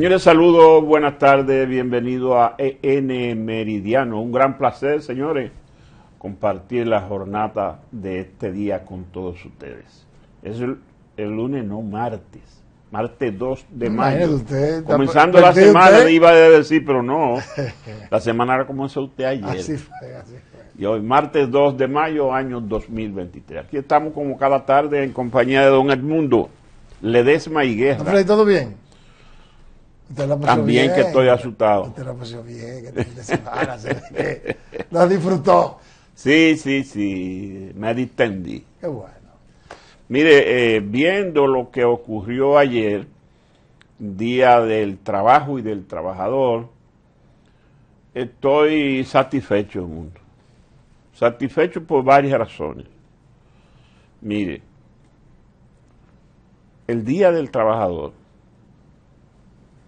Señores, saludos, buenas tardes, bienvenido a EN Meridiano. Un gran placer, señores, compartir la jornada de este día con todos ustedes. Es el, lunes, no martes. Martes 2 de mayo. Comenzando la semana, iba a decir, pero no. La semana era comenzó usted ayer. Así fue, así fue. Y hoy, martes 2 de mayo, año 2023. Aquí estamos como cada tarde en compañía de don Edmundo Ledesma y Guerra. ¿Todo bien? También que estoy asustado. Te la pasó bien, que semana la disfrutó. Sí, sí, sí, me distendí. Qué bueno. Mire, eh, viendo lo que ocurrió ayer, Día del Trabajo y del Trabajador, estoy satisfecho, mundo. Satisfecho por varias razones. Mire, el Día del Trabajador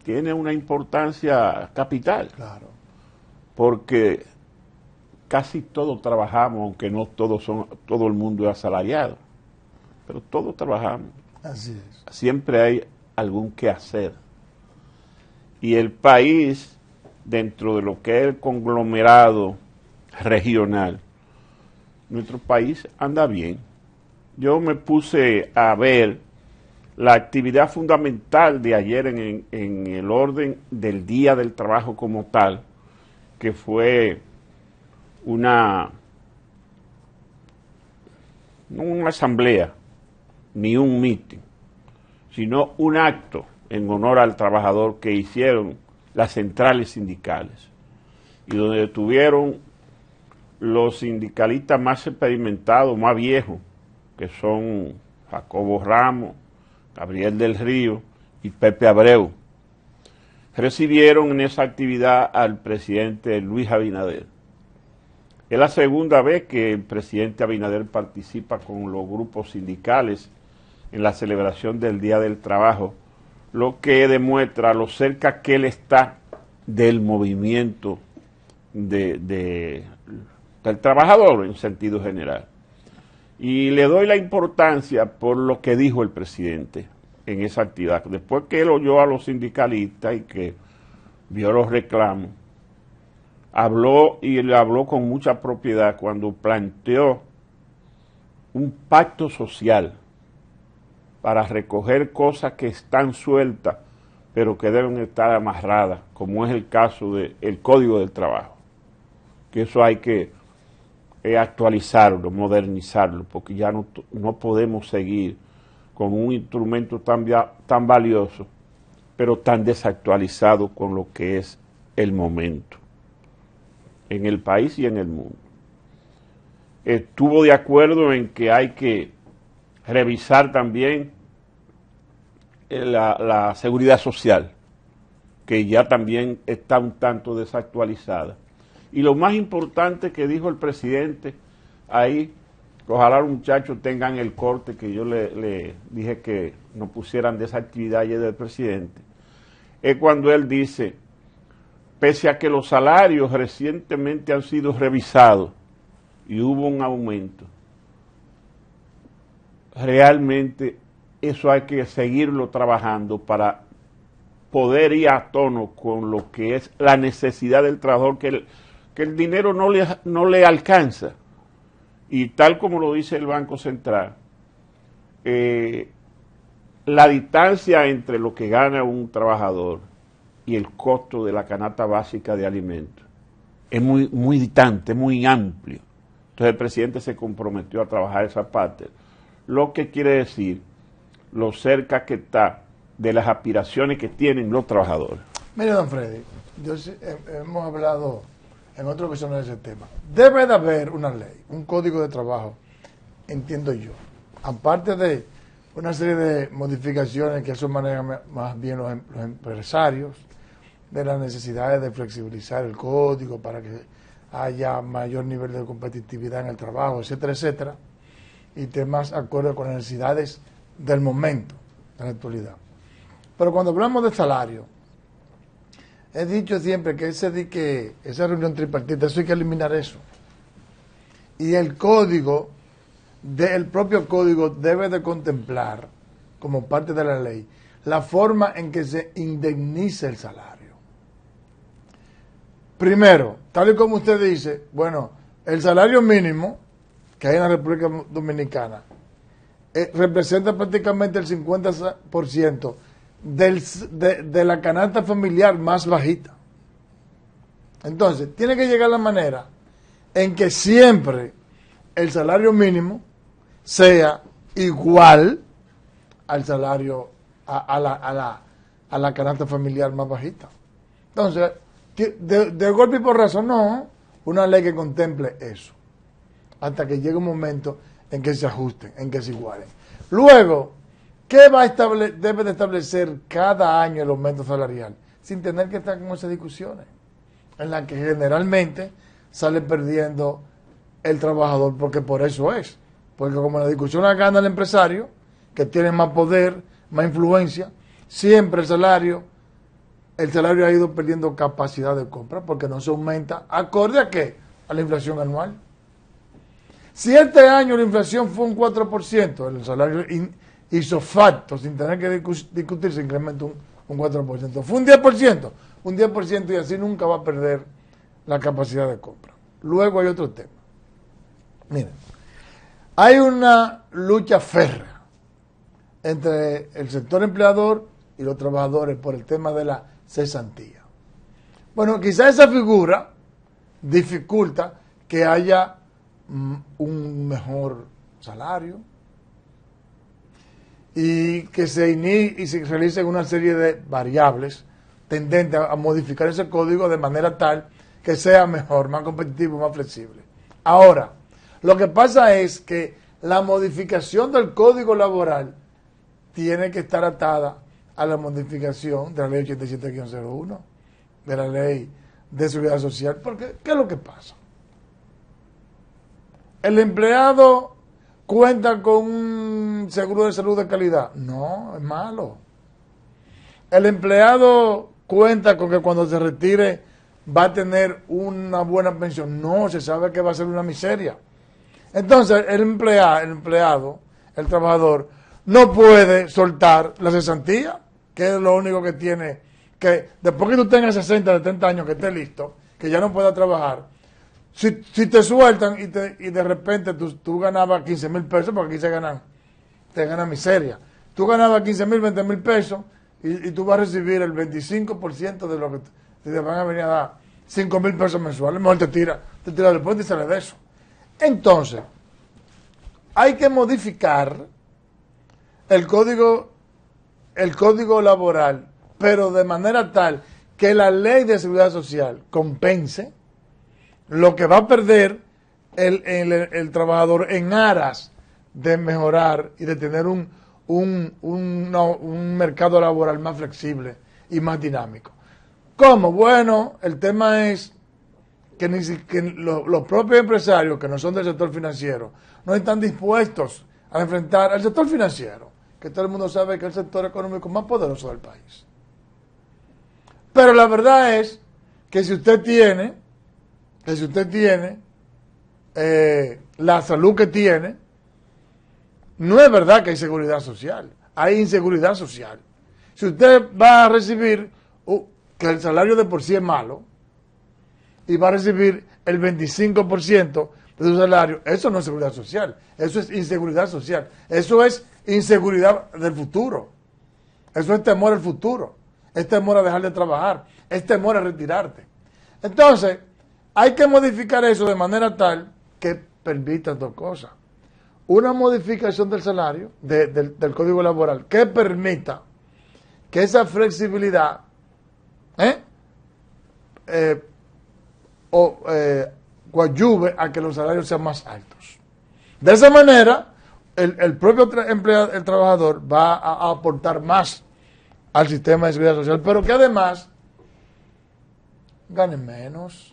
tiene una importancia capital. Claro. Porque casi todos trabajamos, aunque no todos son, todo el mundo es asalariado, pero todos trabajamos. Así es. Siempre hay algún que hacer. Y el país, dentro de lo que es el conglomerado regional, nuestro país anda bien. Yo me puse a ver la actividad fundamental de ayer en, el orden del Día del Trabajo como tal, que fue una, no una asamblea ni un mitin, sino un acto en honor al trabajador que hicieron las centrales sindicales y donde tuvieron los sindicalistas más experimentados, más viejos, que son Jacobo Ramos, Gabriel del Río y Pepe Abreu, recibieron en esa actividad al presidente Luis Abinader. Es la segunda vez que el presidente Abinader participa con los grupos sindicales en la celebración del Día del Trabajo, lo que demuestra lo cerca que él está del movimiento del trabajador en sentido general. Y le doy la importancia por lo que dijo el presidente en esa actividad. Después que él oyó a los sindicalistas y que vio los reclamos, habló y le habló con mucha propiedad cuando planteó un pacto social para recoger cosas que están sueltas, pero que deben estar amarradas, como es el caso del Código del Trabajo. Que eso hay que es actualizarlo, modernizarlo, porque ya no, podemos seguir con un instrumento tan, valioso, pero tan desactualizado con lo que es el momento, en el país y en el mundo. Estuvo de acuerdo en que hay que revisar también eh, la seguridad social, que ya también está un tanto desactualizada. Y lo más importante que dijo el presidente ahí, ojalá los muchachos tengan el corte que yo le, dije que no pusieran de esa actividad ayer del presidente, es cuando él dice, pese a que los salarios recientemente han sido revisados y hubo un aumento, realmente eso hay que seguirlo trabajando para poder ir a tono con lo que es la necesidad del trabajador, que el, que el dinero no le, no le alcanza. Y tal como lo dice el Banco Central, eh, la distancia entre lo que gana un trabajador y el costo de la canasta básica de alimentos es muy, muy distante, muy amplio. Entonces el presidente se comprometió a trabajar esa parte. Lo que quiere decir lo cerca que está de las aspiraciones que tienen los trabajadores. Mire, don Freddy, hemos hablado en otra ocasión de ese tema. Debe de haber una ley, un código de trabajo, entiendo yo. Aparte de una serie de modificaciones que eso manejan más bien los, em, empresarios, de las necesidades de flexibilizar el código para que haya mayor nivel de competitividad en el trabajo, etcétera, etcétera, y temas acuerdo con las necesidades del momento, de la actualidad. Pero cuando hablamos de salario, He dicho siempre que ese que esa reunión tripartita, eso hay que eliminar eso. Y el código, el propio código debe de contemplar, como parte de la ley, la forma en que se indemniza el salario. Primero, tal y como usted dice, bueno, el salario mínimo que hay en la República Dominicana eh, representa prácticamente el 50% de, la canasta familiar más bajita. Entonces, tiene que llegar la manera en que siempre el salario mínimo sea igual al salario, a, la, a, la, a la, canasta familiar más bajita. Entonces, de, de golpe y por razón, no, una ley que contemple eso, hasta que llegue un momento en que se ajusten, en que se igualen. Luego, ¿Qué va debe de establecer cada año el aumento salarial? Sin tener que estar con esas discusiones, en las que generalmente sale perdiendo el trabajador, porque por eso es. Porque como la discusión la gana el empresario, que tiene más poder, más influencia, siempre el salario, el salario ha ido perdiendo capacidad de compra, porque no se aumenta acorde a qué? A la inflación anual. Si este año la inflación fue un 4%, el salario hizo facto, sin tener que discutir, se incrementó un, 4%. Fue un 10%, un 10% y así nunca va a perder la capacidad de compra. Luego hay otro tema. Miren, hay una lucha férrea entre el sector empleador y los trabajadores por el tema de la cesantía. Bueno, quizá esa figura dificulta que haya mm, un mejor salario, y que se inicie y se realicen una serie de variables tendentes a modificar ese código de manera tal que sea mejor, más competitivo, más flexible. Ahora, lo que pasa es que la modificación del código laboral tiene que estar atada a la modificación de la ley 87 de la ley de seguridad social, porque ¿qué es lo que pasa? El empleado ¿Cuenta con un seguro de salud de calidad. No, es malo. El empleado cuenta con que cuando se retire va a tener una buena pensión. No, se sabe que va a ser una miseria. Entonces, el empleado, el, empleado, el trabajador, no puede soltar la cesantía, que es lo único que tiene, que después que tú tengas 60, 70 años, que esté listo, que ya no pueda trabajar, si, te sueltan y, de repente tú, ganabas 15 mil pesos, porque aquí se ganan, te ganan miseria. Tú ganabas 15 mil, 20 mil pesos y, tú vas a recibir el 25% de lo que te, van a venir a dar, 5 mil pesos mensuales. Mejor te tira, te tira del puente y sale de eso. Entonces, hay que modificar el código, el código laboral, pero de manera tal que la ley de seguridad social compense lo que va a perder el, el, trabajador en aras de mejorar y de tener un, un, un mercado laboral más flexible y más dinámico. ¿Cómo? Bueno, el tema es que, los propios empresarios que no son del sector financiero no están dispuestos a enfrentar al sector financiero, que todo el mundo sabe que es el sector económico más poderoso del país. Pero la verdad es que si usted tiene que si usted tiene eh, la salud que tiene, no es verdad que hay seguridad social, hay inseguridad social. Si usted va a recibir, uh, que el salario de por sí es malo, y va a recibir el 25% de su salario, eso no es seguridad social, eso es inseguridad social, eso es inseguridad del futuro, eso es temor al futuro, es temor a dejar de trabajar, es temor a retirarte. Entonces, hay que modificar eso de manera tal que permita dos cosas. Una modificación del salario, del, código laboral, que permita que esa flexibilidad ¿eh? eh o, eh, a que los salarios sean más altos. De esa manera, el, propio empleado, el trabajador va a aportar más al sistema de seguridad social, pero que además gane menos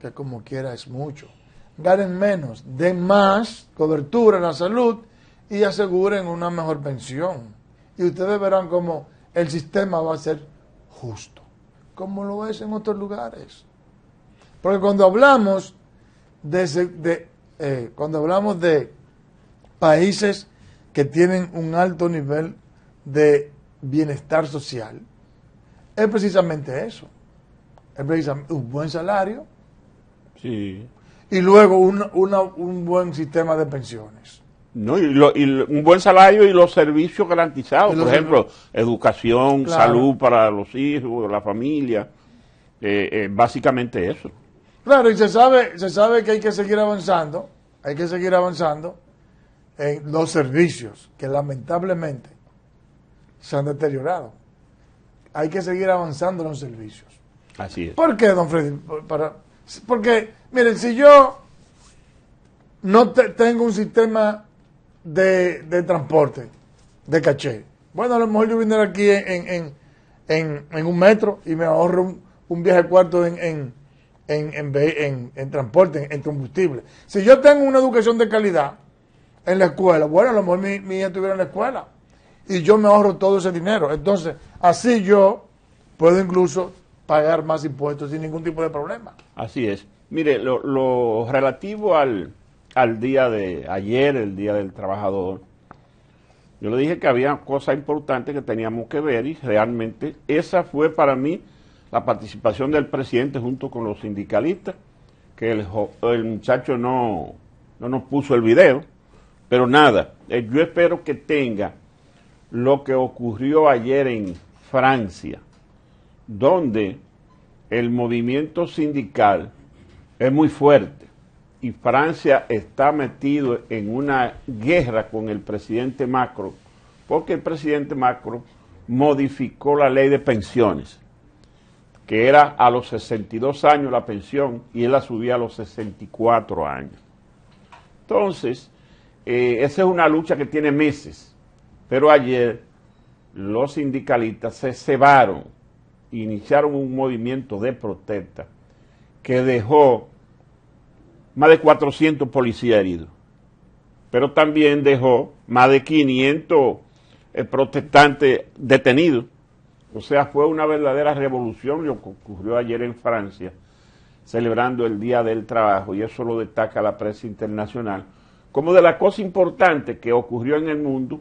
que como quiera es mucho. Ganen menos, den más cobertura en la salud y aseguren una mejor pensión. Y ustedes verán cómo el sistema va a ser justo, como lo es en otros lugares. Porque cuando hablamos de, eh, cuando hablamos de países que tienen un alto nivel de bienestar social, es precisamente eso. Es precisamente un buen salario, Sí. Y luego una, un buen sistema de pensiones. No, y, un buen salario y los servicios garantizados, por ejemplo, educación, salud para los hijos, la familia, eh, eh, básicamente eso. Claro, y se sabe, se sabe que hay que seguir avanzando, hay que seguir avanzando en los servicios que lamentablemente se han deteriorado. Hay que seguir avanzando en los servicios. Así es. ¿Por qué, don Freddy? Para, porque, miren, si yo no tengo un sistema de, de, transporte, de caché, bueno, a lo mejor yo viniera aquí en, en, en, un metro y me ahorro un, viaje cuarto en, en, transporte, en, combustible. Si yo tengo una educación de calidad en la escuela, bueno, a lo mejor mi hija estuviera en la escuela y yo me ahorro todo ese dinero. Entonces, así yo puedo incluso pagar más impuestos sin ningún tipo de problema. Así es. Mire, lo, relativo al, día de ayer, el Día del Trabajador, yo le dije que había cosas importantes que teníamos que ver y realmente esa fue para mí la participación del presidente junto con los sindicalistas, que el, el muchacho no, no, nos puso el video, pero nada, eh, yo espero que tenga lo que ocurrió ayer en Francia, donde el movimiento sindical es muy fuerte y Francia está metido en una guerra con el presidente Macron, porque el presidente Macron modificó la ley de pensiones, que era a los 62 años la pensión y él la subía a los 64 años. Entonces, eh, esa es una lucha que tiene meses, pero ayer los sindicalistas se cebaron iniciaron un movimiento de protesta que dejó más de 400 policías heridos, pero también dejó más de 500 eh, protestantes detenidos. O sea, fue una verdadera revolución lo que ocurrió ayer en Francia, celebrando el Día del Trabajo, y eso lo destaca la prensa internacional, como de la cosa importante que ocurrió en el mundo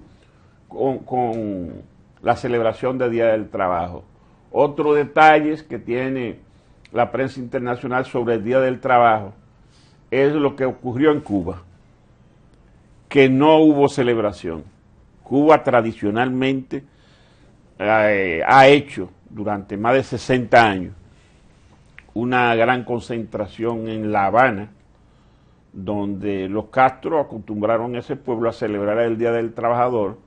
con la celebración del Día del Trabajo. Otro detalle que tiene la prensa internacional sobre el Día del Trabajo es lo que ocurrió en Cuba, que no hubo celebración. Cuba tradicionalmente eh, ha hecho durante más de 60 años una gran concentración en La Habana, donde los Castro acostumbraron a ese pueblo a celebrar el Día del Trabajador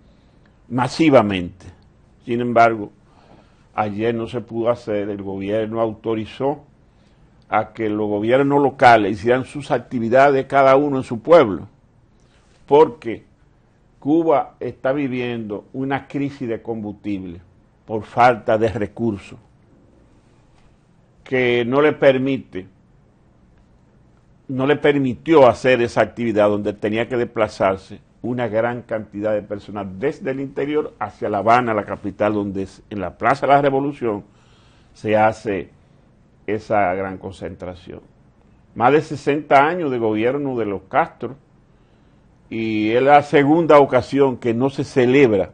masivamente. Sin embargo, Ayer no se pudo hacer, el gobierno autorizó a que los gobiernos locales hicieran sus actividades cada uno en su pueblo, porque Cuba está viviendo una crisis de combustible por falta de recursos que no le permite no le permitió hacer esa actividad donde tenía que desplazarse una gran cantidad de personas desde el interior hacia La Habana, la capital, donde es, en la Plaza de la Revolución se hace esa gran concentración. Más de 60 años de gobierno de los Castro y es la segunda ocasión que no se celebra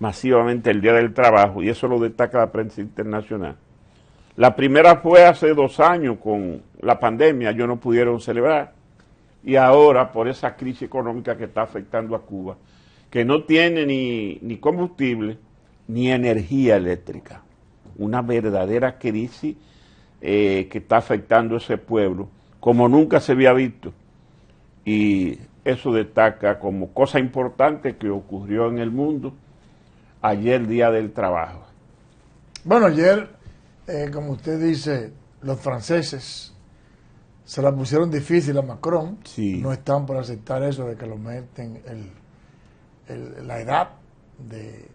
masivamente el Día del Trabajo y eso lo destaca la prensa internacional. La primera fue hace dos años con la pandemia, ellos no pudieron celebrar y ahora por esa crisis económica que está afectando a Cuba, que no tiene ni, combustible ni energía eléctrica. Una verdadera crisis eh, que está afectando a ese pueblo como nunca se había visto. Y eso destaca como cosa importante que ocurrió en el mundo ayer, Día del Trabajo. Bueno, ayer, eh, como usted dice, los franceses se la pusieron difícil a Macron. No están por aceptar eso de que lo meten la edad de,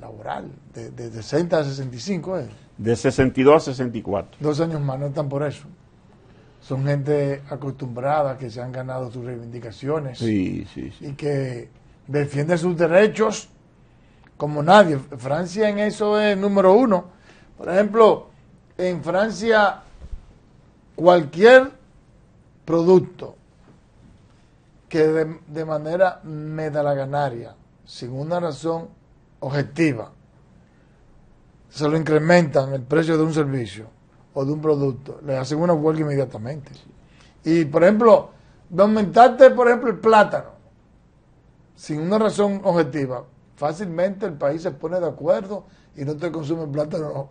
laboral, de, 60 a 65 eh. De 62 a 64. Dos años más, no están por eso. Son gente acostumbrada que se han ganado sus reivindicaciones sí, sí, y que defiende sus derechos como nadie. Francia en eso es número uno. Por ejemplo, en Francia cualquier producto que de, da manera ganaria, sin una razón objetiva, se lo incrementan el precio de un servicio o de un producto, le hacen una huelga inmediatamente. Y por ejemplo, de aumentarte, por ejemplo, el plátano, sin una razón objetiva, fácilmente el país se pone de acuerdo y no te consume el plátano.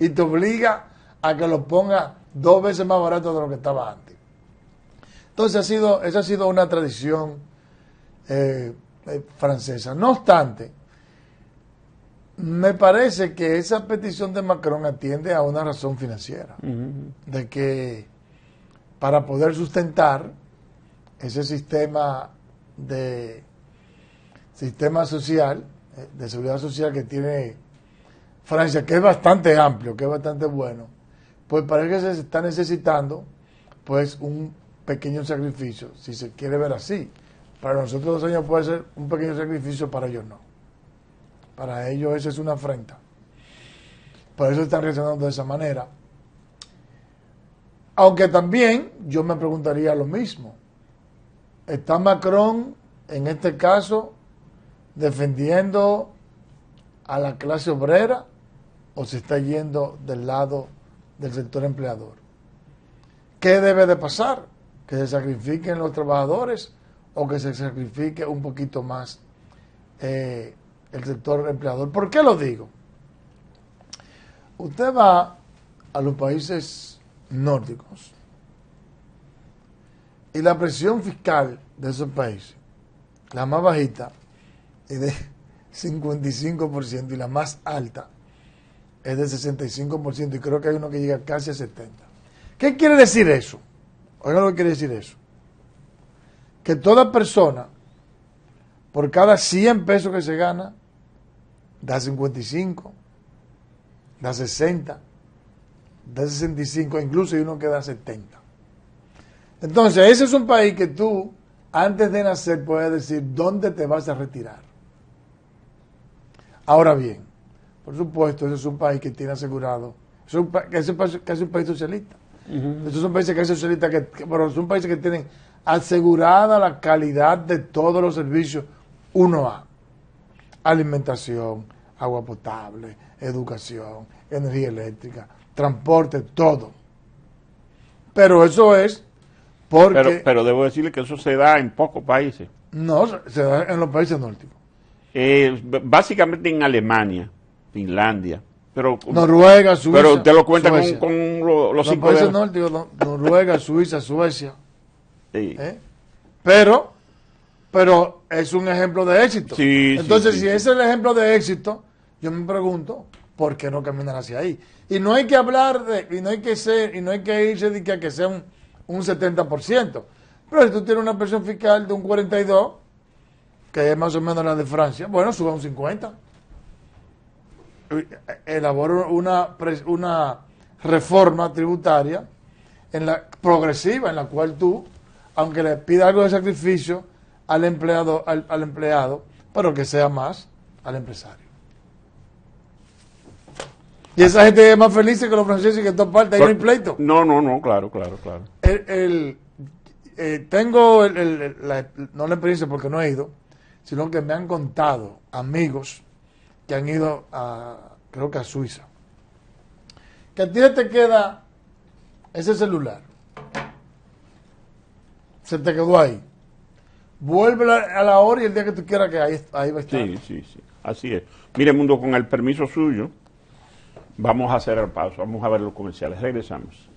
Y te obliga a que lo ponga dos veces más barato de lo que estaba antes. Entonces, ha sido, esa ha sido una tradición eh, eh, francesa. No obstante, me parece que esa petición de Macron atiende a una razón financiera, de que para poder sustentar ese sistema de sistema social, eh, de seguridad social que tiene Francia, que es bastante amplio, que es bastante bueno, pues parece que se está necesitando pues un pequeño sacrificio, si se quiere ver así. Para nosotros dos años puede ser un pequeño sacrificio, para ellos no. Para ellos esa es una afrenta. Por eso están reaccionando de esa manera. Aunque también yo me preguntaría lo mismo. ¿Está Macron, en este caso, defendiendo a la clase obrera o se está yendo del lado del sector empleador? ¿Qué debe de pasar? que se sacrifiquen los trabajadores o que se sacrifique un poquito más eh, el sector empleador. ¿Por qué lo digo? Usted va a los países nórdicos y la presión fiscal de esos países, la más bajita, es de 55% y la más alta es de 65% y creo que hay uno que llega casi a 70%. ¿Qué quiere decir eso? Oiga lo que quiere decir eso. Que toda persona, por cada 100 pesos que se gana, da 55, da 60, da 65, incluso hay uno que da 70. Entonces, ese es un país que tú, antes de nacer, puedes decir dónde te vas a retirar. Ahora bien, por supuesto, ese es un país que tiene asegurado, que es un país socialista esos Estos son países que que, son países que tienen asegurada la calidad de todos los servicios 1A. Alimentación, agua potable, educación, energía eléctrica, transporte, todo. Pero eso es porque... Pero, debo decirle que eso se da en pocos países. No, se da en los países nórdicos. Eh, básicamente en Alemania, Finlandia, pero, Noruega, Suiza. Pero te lo cuenta Suecia. con, los, países Noruega, Suiza, Suecia. ¿Eh? Pero, pero es un ejemplo de éxito. Sí, Entonces, si es el ejemplo de éxito, yo me pregunto, ¿por qué no caminar hacia ahí? Y no hay que hablar de, y no hay que ser, y no hay que irse de que, sea un, un 70%. Pero si tú tienes una presión fiscal de un 42, que es más o menos la de Francia, bueno, suba un 50 elaboró una, una reforma tributaria en la, progresiva en la cual tú, aunque le pidas algo de sacrificio al empleado, al, empleado, pero que sea más al empresario. Y esa gente es más feliz que los franceses que en todas partes, no pleito. No, no, no, claro, claro, claro. El, eh, tengo, no la experiencia porque no he ido, sino que me han contado amigos que han ido a, creo que a Suiza. Que a ti te queda ese celular. Se te quedó ahí. Vuelve a la hora y el día que tú quieras que ahí, ahí va a estar. Sí, sí, sí. Así es. Mire, mundo, con el permiso suyo, vamos a hacer el paso. Vamos a ver los comerciales. Regresamos.